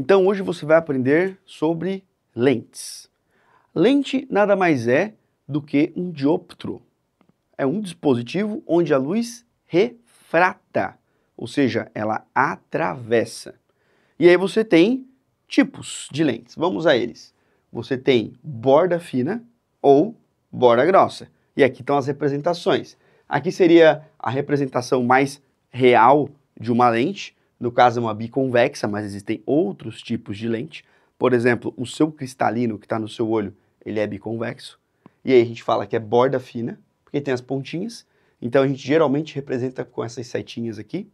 Então hoje você vai aprender sobre lentes. Lente nada mais é do que um dióptro. É um dispositivo onde a luz refrata, ou seja, ela atravessa. E aí você tem tipos de lentes. Vamos a eles. Você tem borda fina ou borda grossa. E aqui estão as representações. Aqui seria a representação mais real de uma lente, no caso, é uma biconvexa, mas existem outros tipos de lente. Por exemplo, o seu cristalino que está no seu olho, ele é biconvexo. E aí a gente fala que é borda fina, porque tem as pontinhas. Então a gente geralmente representa com essas setinhas aqui.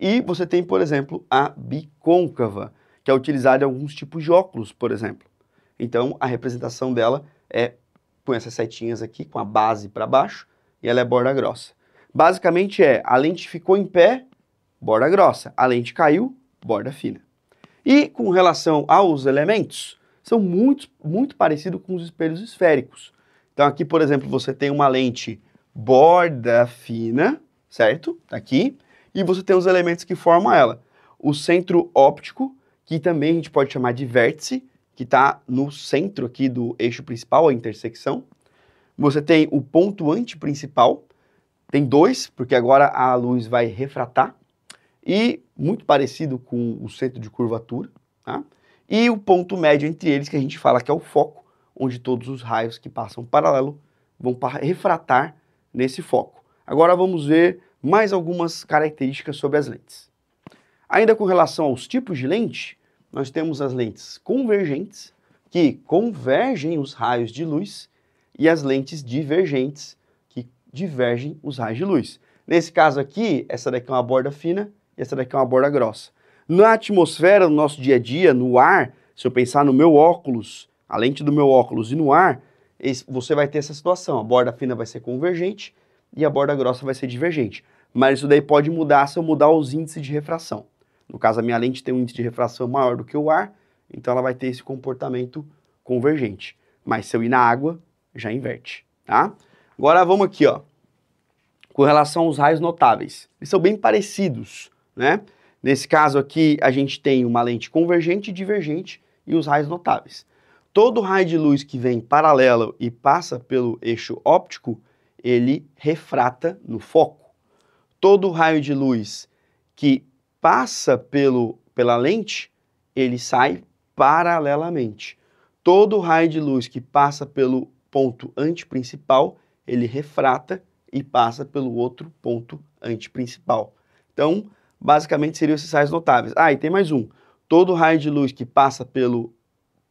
E você tem, por exemplo, a bicôncava, que é utilizada em alguns tipos de óculos, por exemplo. Então a representação dela é com essas setinhas aqui, com a base para baixo, e ela é borda grossa. Basicamente é, a lente ficou em pé, borda grossa. A lente caiu, borda fina. E com relação aos elementos, são muito, muito parecidos com os espelhos esféricos. Então aqui, por exemplo, você tem uma lente borda fina, certo? Tá aqui. E você tem os elementos que formam ela. O centro óptico, que também a gente pode chamar de vértice, que está no centro aqui do eixo principal, a intersecção. Você tem o pontuante principal, tem dois, porque agora a luz vai refratar e muito parecido com o centro de curvatura, tá? e o ponto médio entre eles, que a gente fala que é o foco, onde todos os raios que passam paralelo vão refratar nesse foco. Agora vamos ver mais algumas características sobre as lentes. Ainda com relação aos tipos de lente, nós temos as lentes convergentes, que convergem os raios de luz, e as lentes divergentes, que divergem os raios de luz. Nesse caso aqui, essa daqui é uma borda fina, e essa daqui é uma borda grossa. Na atmosfera, no nosso dia a dia, no ar, se eu pensar no meu óculos, a lente do meu óculos e no ar, você vai ter essa situação. A borda fina vai ser convergente e a borda grossa vai ser divergente. Mas isso daí pode mudar se eu mudar os índices de refração. No caso, a minha lente tem um índice de refração maior do que o ar, então ela vai ter esse comportamento convergente. Mas se eu ir na água, já inverte, tá? Agora vamos aqui, ó. Com relação aos raios notáveis. Eles são bem parecidos né? Nesse caso aqui, a gente tem uma lente convergente, e divergente e os raios notáveis. Todo raio de luz que vem paralelo e passa pelo eixo óptico, ele refrata no foco. Todo raio de luz que passa pelo, pela lente, ele sai paralelamente. Todo raio de luz que passa pelo ponto antiprincipal, ele refrata e passa pelo outro ponto antiprincipal. Então, basicamente seriam esses raios notáveis. Ah, e tem mais um. Todo raio de luz que passa pelo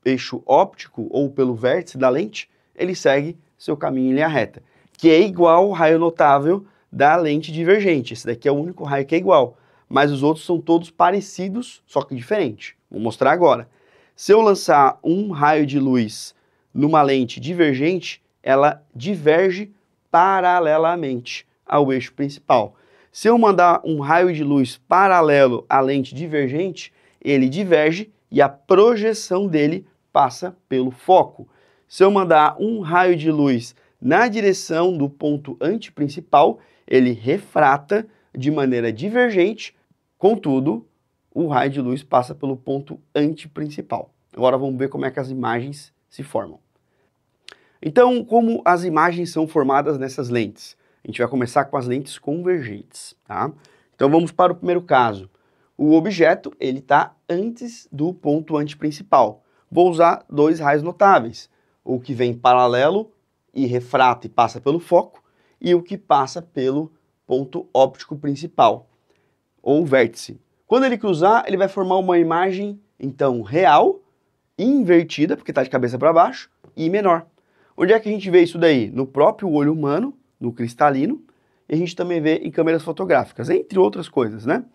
eixo óptico ou pelo vértice da lente, ele segue seu caminho em linha reta, que é igual ao raio notável da lente divergente. Esse daqui é o único raio que é igual, mas os outros são todos parecidos, só que diferente. Vou mostrar agora. Se eu lançar um raio de luz numa lente divergente, ela diverge paralelamente ao eixo principal. Se eu mandar um raio de luz paralelo à lente divergente, ele diverge e a projeção dele passa pelo foco. Se eu mandar um raio de luz na direção do ponto antiprincipal, ele refrata de maneira divergente, contudo, o raio de luz passa pelo ponto antiprincipal. Agora vamos ver como é que as imagens se formam. Então, como as imagens são formadas nessas lentes? A gente vai começar com as lentes convergentes, tá? Então vamos para o primeiro caso. O objeto, ele está antes do ponto antiprincipal. Vou usar dois raios notáveis, o que vem paralelo e refrata e passa pelo foco, e o que passa pelo ponto óptico principal, ou vértice. Quando ele cruzar, ele vai formar uma imagem, então, real, invertida, porque está de cabeça para baixo, e menor. Onde é que a gente vê isso daí? No próprio olho humano no cristalino, e a gente também vê em câmeras fotográficas, entre outras coisas, né?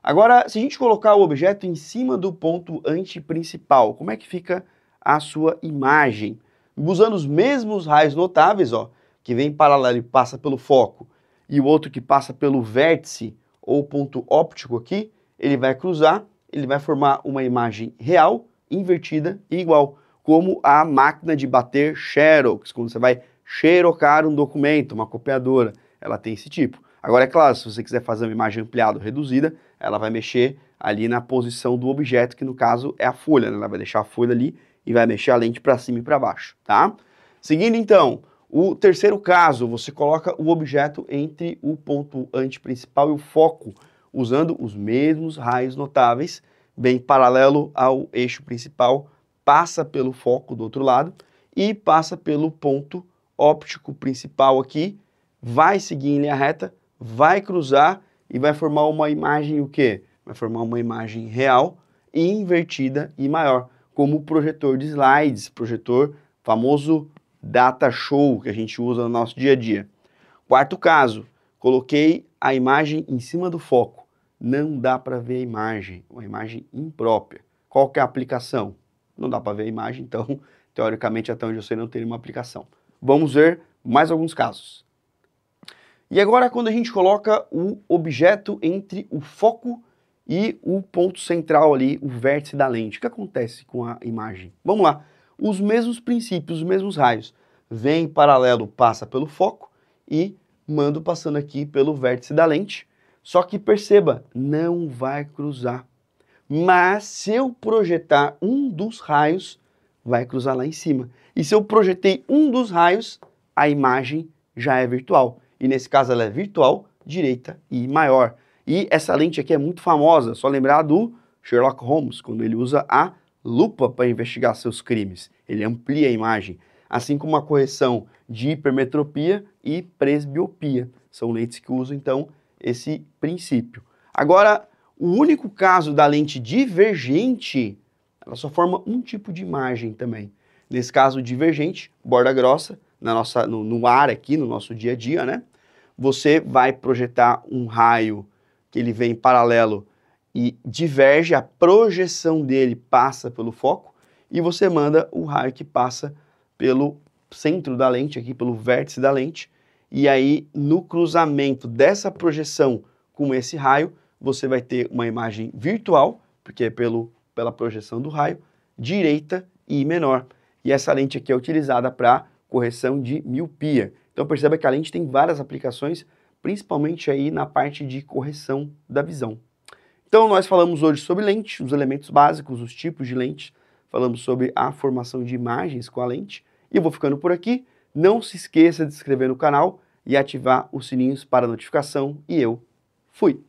Agora, se a gente colocar o objeto em cima do ponto antiprincipal, como é que fica a sua imagem? Usando os mesmos raios notáveis, ó, que vem paralelo e passa pelo foco, e o outro que passa pelo vértice ou ponto óptico aqui, ele vai cruzar, ele vai formar uma imagem real, invertida e igual, como a máquina de bater Xerox, quando você vai xerocar um documento, uma copiadora, ela tem esse tipo. Agora, é claro, se você quiser fazer uma imagem ampliada ou reduzida, ela vai mexer ali na posição do objeto, que no caso é a folha, né? ela vai deixar a folha ali e vai mexer a lente para cima e para baixo, tá? Seguindo então, o terceiro caso, você coloca o objeto entre o ponto principal e o foco, usando os mesmos raios notáveis, bem paralelo ao eixo principal, passa pelo foco do outro lado e passa pelo ponto óptico principal aqui, vai seguir em linha reta, vai cruzar e vai formar uma imagem o quê? Vai formar uma imagem real, invertida e maior, como o projetor de slides, projetor famoso data show que a gente usa no nosso dia a dia. Quarto caso, coloquei a imagem em cima do foco. Não dá para ver a imagem, uma imagem imprópria. Qual que é a aplicação? Não dá para ver a imagem, então, teoricamente, até onde eu sei, não teria uma aplicação. Vamos ver mais alguns casos. E agora, quando a gente coloca o objeto entre o foco e o ponto central ali, o vértice da lente, o que acontece com a imagem? Vamos lá. Os mesmos princípios, os mesmos raios. Vem paralelo, passa pelo foco e mando passando aqui pelo vértice da lente. Só que perceba, não vai cruzar. Mas se eu projetar um dos raios, vai cruzar lá em cima. E se eu projetei um dos raios, a imagem já é virtual. E nesse caso ela é virtual, direita e maior. E essa lente aqui é muito famosa, só lembrar do Sherlock Holmes, quando ele usa a lupa para investigar seus crimes. Ele amplia a imagem, assim como a correção de hipermetropia e presbiopia. São lentes que usam então esse princípio. Agora, o único caso da lente divergente ela só forma um tipo de imagem também. Nesse caso, divergente, borda grossa, na nossa, no, no ar aqui, no nosso dia a dia, né? Você vai projetar um raio que ele vem paralelo e diverge, a projeção dele passa pelo foco e você manda o raio que passa pelo centro da lente, aqui pelo vértice da lente, e aí no cruzamento dessa projeção com esse raio, você vai ter uma imagem virtual, porque é pelo pela projeção do raio, direita e menor. E essa lente aqui é utilizada para correção de miopia. Então perceba que a lente tem várias aplicações, principalmente aí na parte de correção da visão. Então nós falamos hoje sobre lente, os elementos básicos, os tipos de lente, falamos sobre a formação de imagens com a lente. E eu vou ficando por aqui. Não se esqueça de se inscrever no canal e ativar os sininhos para notificação. E eu fui!